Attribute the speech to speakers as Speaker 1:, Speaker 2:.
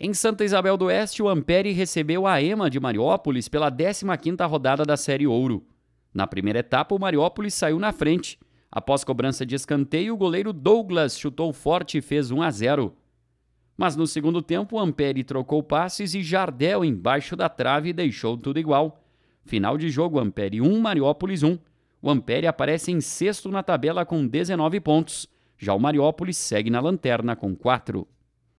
Speaker 1: Em Santa Isabel do Oeste, o Ampere recebeu a EMA de Mariópolis pela 15ª rodada da Série Ouro. Na primeira etapa, o Mariópolis saiu na frente. Após cobrança de escanteio, o goleiro Douglas chutou forte e fez 1 a 0. Mas no segundo tempo, o Ampere trocou passes e Jardel embaixo da trave deixou tudo igual. Final de jogo, Ampere 1, Mariópolis 1. O Ampere aparece em sexto na tabela com 19 pontos. Já o Mariópolis segue na lanterna com 4.